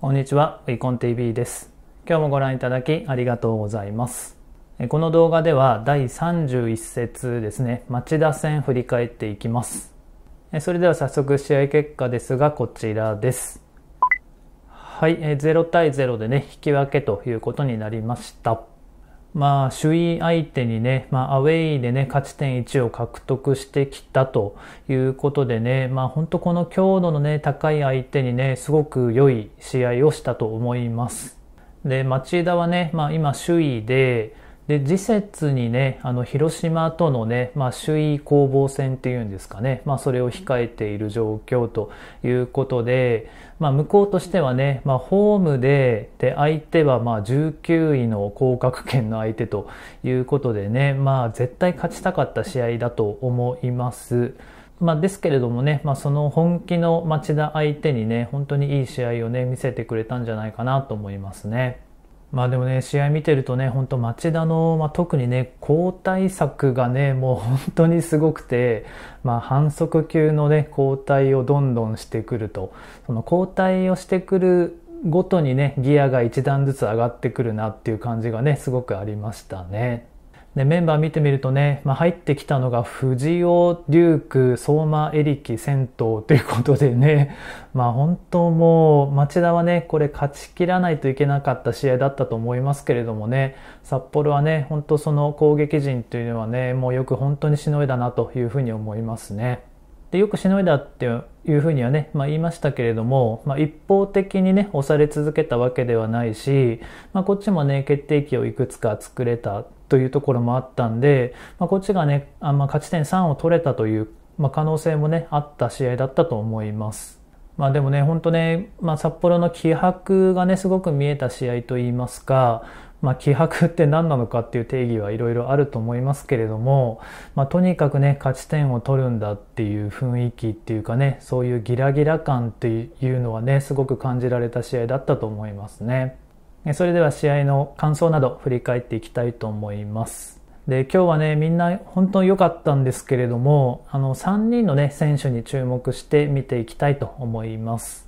こんにちは、ウィコン TV です。今日もご覧いただきありがとうございます。この動画では第31節ですね、町田戦振り返っていきます。それでは早速試合結果ですが、こちらです。はい、0対0でね、引き分けということになりました。まあ、首位相手にね、まあ、アウェイでね、勝ち点1を獲得してきたということでね、まあ、本当この強度のね、高い相手にね、すごく良い試合をしたと思います。で、町田はね、まあ、今首位で、で次節にねあの広島とのね、まあ、首位攻防戦っていうんですかね、まあ、それを控えている状況ということで、まあ、向こうとしてはね、まあ、ホームでで相手はまあ19位の降格圏の相手ということでね、まあ、絶対勝ちたかった試合だと思います。まあ、ですけれどもね、まあ、その本気の町田相手にね、本当にいい試合をね、見せてくれたんじゃないかなと思いますね。まあでもね、試合見てるとね、本当町田の、まあ、特にね、交代策がね、もう本当にすごくて、まあ、反則級のね、交代をどんどんしてくると、その交代をしてくるごとにね、ギアが一段ずつ上がってくるなっていう感じがね、すごくありましたね。で、メンバー見てみるとね、まあ、入ってきたのが藤尾、デューク、相馬、エリキ、銭湯ということでね、まあ本当もう町田はね、これ勝ち切らないといけなかった試合だったと思いますけれどもね、札幌はね、本当その攻撃陣というのはね、もうよく本当にしのいだなというふうに思いますね。でよくしのいだっていうふうにはね、まあ、言いましたけれども、まあ、一方的にね押され続けたわけではないし、まあ、こっちもね決定機をいくつか作れたというところもあったんで、まあ、こっちがね、あま勝ち点3を取れたという、まあ、可能性もね、あった試合だったと思います。まあでもね、本当ね、まあ札幌の気迫がね、すごく見えた試合といいますか、まあ気迫って何なのかっていう定義はいろいろあると思いますけれども、まあとにかくね、勝ち点を取るんだっていう雰囲気っていうかね、そういうギラギラ感っていうのはね、すごく感じられた試合だったと思いますね。それでは試合の感想など振り返っていきたいと思います。で、今日はね、みんな本当に良かったんですけれども、あの、3人のね、選手に注目して見ていきたいと思います。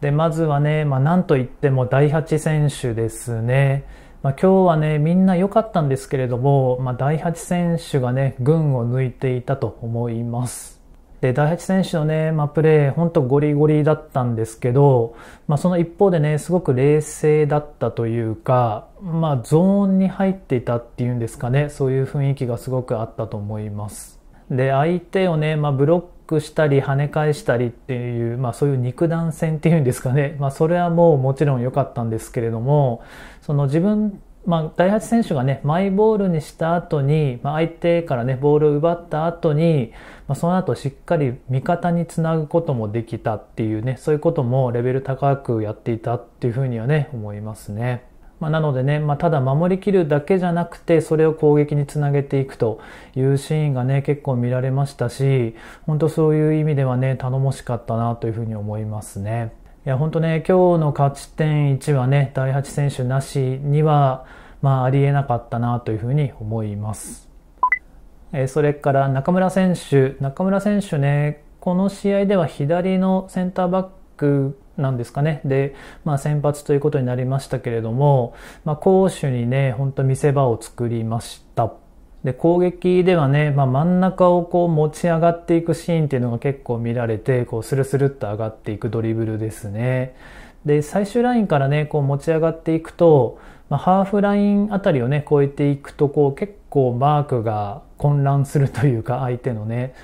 で、まずはね、まあ、なんといっても第8選手ですね。まあ、今日はね、みんな良かったんですけれども、まあ、第8選手がね、群を抜いていたと思います。で、第八選手のね、まあ、プレー、ほんとゴリゴリだったんですけど、まあ、その一方でね、すごく冷静だったというか、まあ、ゾーンに入っていたっていうんですかね、そういう雰囲気がすごくあったと思います。で、相手をね、まあ、ブロックしたり、跳ね返したりっていう、まあ、そういう肉弾戦っていうんですかね、まあ、それはもうもちろん良かったんですけれども、その自分まあ、第8選手がね、マイボールにした後に、まあ、相手からね、ボールを奪った後に、まあ、その後しっかり味方につなぐこともできたっていうね、そういうこともレベル高くやっていたっていうふうにはね、思いますね。まあ、なのでね、まあ、ただ守りきるだけじゃなくて、それを攻撃につなげていくというシーンがね、結構見られましたし、本当そういう意味ではね、頼もしかったなというふうに思いますね。いや、本当ね、今日の勝ち点1はね、第8選手なしには、まあ、ありえなかったなというふうに思います。えー、それから中村選手、中村選手ね、この試合では左のセンターバックなんですかね。で、まあ、先発ということになりましたけれども、まあ、攻守にね、本当見せ場を作りました。で攻撃ではね、まあ、真ん中をこう持ち上がっていくシーンっていうのが結構見られてこうスルスルっと上がっていくドリブルですね。で最終ラインからねこう持ち上がっていくと、まあ、ハーフラインあたりをね越えていくとこう結構マークが混乱するというか相手のね。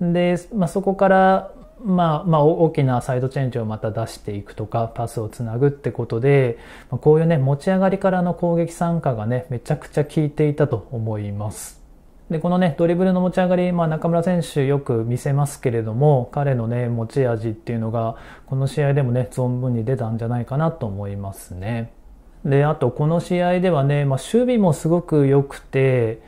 で、まあ、そこからまあ、まあ、大きなサイドチェンジをまた出していくとか、パスをつなぐってことで、こういうね、持ち上がりからの攻撃参加がね、めちゃくちゃ効いていたと思います。で、このね、ドリブルの持ち上がり、まあ中村選手よく見せますけれども、彼のね、持ち味っていうのが、この試合でもね、存分に出たんじゃないかなと思いますね。で、あとこの試合ではね、まあ守備もすごく良くて、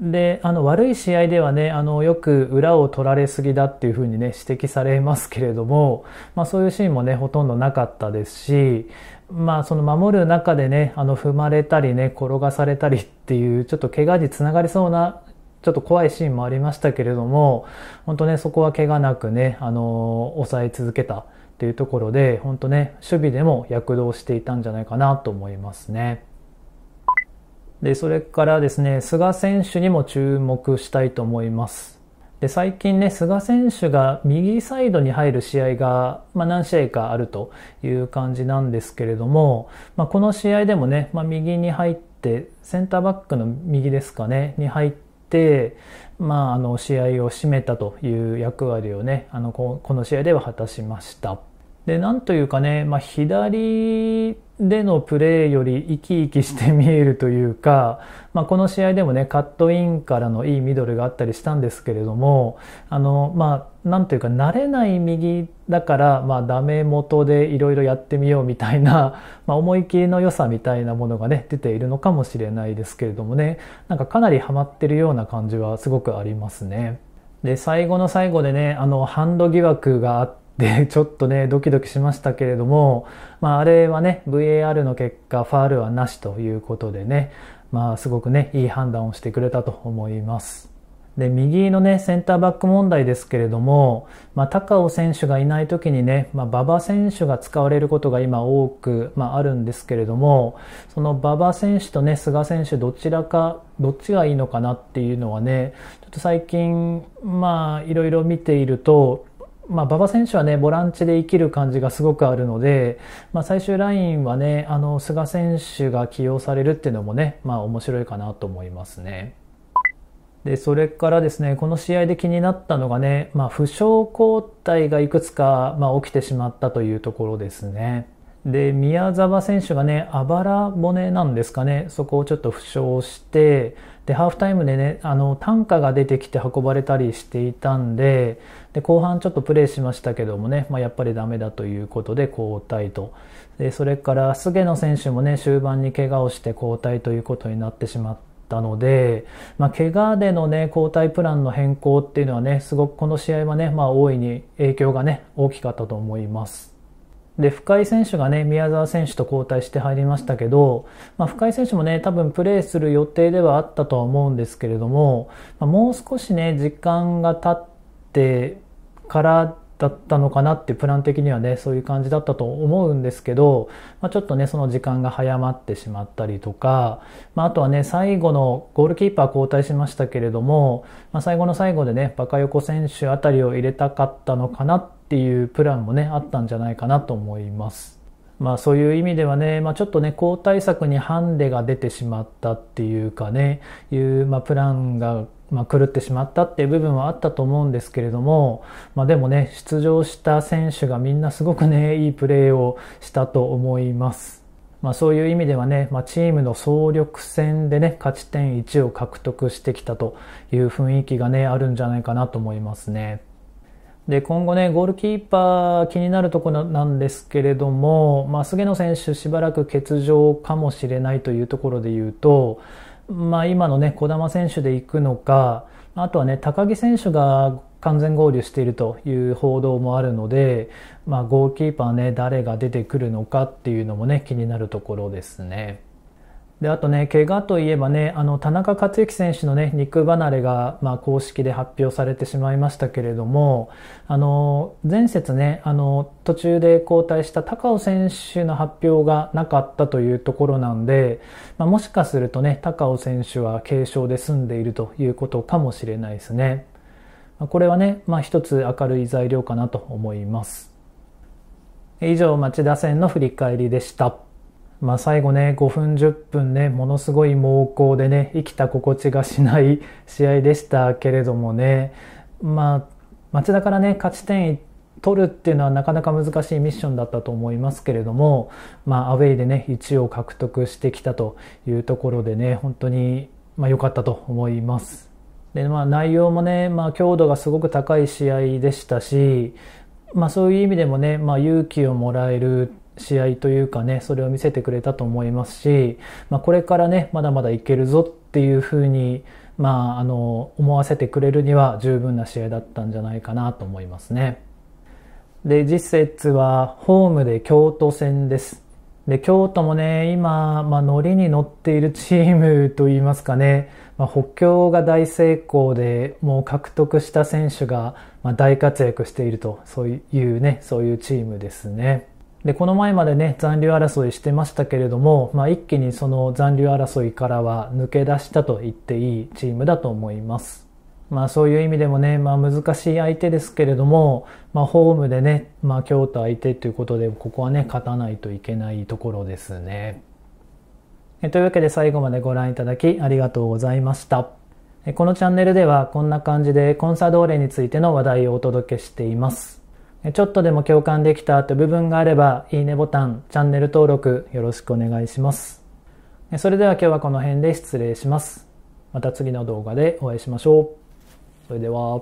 であの悪い試合ではねあのよく裏を取られすぎだっていうふうに、ね、指摘されますけれども、まあ、そういうシーンも、ね、ほとんどなかったですし、まあ、その守る中で、ね、あの踏まれたり、ね、転がされたりっていうちょっと怪我につながりそうなちょっと怖いシーンもありましたけれども本当ねそこは怪我なくねあの抑え続けたっていうところで本当ね守備でも躍動していたんじゃないかなと思いますね。で、それからですね、菅選手にも注目したいと思います。で、最近ね、菅選手が右サイドに入る試合が、まあ、何試合かあるという感じなんですけれども、まあ、この試合でもね、まあ、右に入って、センターバックの右ですかね、に入って、まあ、あの、試合を締めたという役割をね、あの、この試合では果たしました。で、なんというかね、まあ、左でのプレーより生き生きして見えるというか、まあ、この試合でもね、カットインからのいいミドルがあったりしたんですけれども、あの、まあ、なんというか、慣れない右だから、まあ、ダメ元でいろいろやってみようみたいな、まあ、思い切りの良さみたいなものがね、出ているのかもしれないですけれどもね、なんかかなりハマってるような感じはすごくありますね。で、最後の最後でね、あの、ハンド疑惑があっで、ちょっとね、ドキドキしましたけれども、まあ、あれはね、VAR の結果、ファールはなしということでね、まあ、すごくね、いい判断をしてくれたと思います。で、右のね、センターバック問題ですけれども、まあ、高尾選手がいない時にね、まあ、馬場選手が使われることが今多く、まあ、あるんですけれども、その馬場選手とね、菅選手どちらか、どっちがいいのかなっていうのはね、ちょっと最近、まあ、いろいろ見ていると、ま馬場選手はね、ボランチで生きる感じがすごくあるので、まあ、最終ラインはね、あの、菅選手が起用されるっていうのもね、まあ、面白いかなと思いますね。で、それからですね、この試合で気になったのがね、まあ、負傷交代がいくつか、まあ、起きてしまったというところですね。で、宮澤選手がね、あばら骨なんですかね、そこをちょっと負傷して、で、ハーフタイムでね、あの、単価が出てきて運ばれたりしていたんで、で、後半ちょっとプレーしましたけどもね、まあ、やっぱりダメだということで交代と。で、それから菅野選手もね、終盤に怪我をして交代ということになってしまったので、まあ、怪我でのね、交代プランの変更っていうのはね、すごくこの試合はね、まあ、大いに影響がね、大きかったと思います。で、深井選手がね、宮澤選手と交代して入りましたけど、まあ、深井選手もね、多分プレーする予定ではあったとは思うんですけれども、まあ、もう少しね、時間が経ってからだったのかなってプラン的にはね、そういう感じだったと思うんですけど、まあ、ちょっとね、その時間が早まってしまったりとか、まああ、とはね、最後のゴールキーパー交代しましたけれども、まあ、最後の最後でね、バカ横選手あたりを入れたかったのかなってっていうプランもねあったんじゃないかなと思います。まあそういう意味ではね、まあ、ちょっとね、後対策にハンデが出てしまったっていうかね、いう、まあ、プランが、まあ、狂ってしまったっていう部分はあったと思うんですけれども、まあでもね、出場した選手がみんなすごくね、いいプレーをしたと思います。まあそういう意味ではね、まあチームの総力戦でね、勝ち点1を獲得してきたという雰囲気がね、あるんじゃないかなと思いますね。で、今後ね、ゴールキーパー気になるところなんですけれども、まあ、菅野選手しばらく欠場かもしれないというところで言うと、まあ、今のね、児玉選手で行くのか、あとはね、高木選手が完全合流しているという報道もあるので、まあ、ゴールキーパーね、誰が出てくるのかっていうのもね、気になるところですね。で、あとね、怪我といえばね、あの、田中克之選手のね、肉離れが、まあ、公式で発表されてしまいましたけれども、あの、前節ね、あの、途中で交代した高尾選手の発表がなかったというところなんで、まあ、もしかするとね、高尾選手は軽傷で済んでいるということかもしれないですね。これはね、まあ、一つ明るい材料かなと思います。以上、町田戦の振り返りでした。まあ、最後ね5分10分ねものすごい猛攻でね生きた心地がしない 試合でしたけれどもね、まあ、町田からね勝ち点取るっていうのはなかなか難しいミッションだったと思いますけれども、まあ、アウェイでね1を獲得してきたというところでね本当に良、まあ、かったと思います。でまあ、内容もね、まあ、強度がすごく高い試合でしたし、まあ、そういう意味でもね、まあ、勇気をもらえる試合というかね、それを見せてくれたと思いますし、まあ、これからね、まだまだいけるぞっていうふうに、まあ、あの、思わせてくれるには十分な試合だったんじゃないかなと思いますね。で、次節はホームで京都戦です。で、京都もね、今、まあ、乗りに乗っているチームといいますかね、まあ、補強が大成功で、もう獲得した選手が、まあ、大活躍していると、そういうね、そういうチームですね。で、この前までね、残留争いしてましたけれども、まあ、一気にその残留争いからは抜け出したと言っていいチームだと思います。まあそういう意味でもね、まあ難しい相手ですけれども、まあホームでね、まあ京都相手ということで、ここはね、勝たないといけないところですね。というわけで最後までご覧いただきありがとうございました。このチャンネルではこんな感じでコンサドーレについての話題をお届けしています。ちょっとでも共感できたという部分があれば、いいねボタン、チャンネル登録よろしくお願いします。それでは今日はこの辺で失礼します。また次の動画でお会いしましょう。それでは。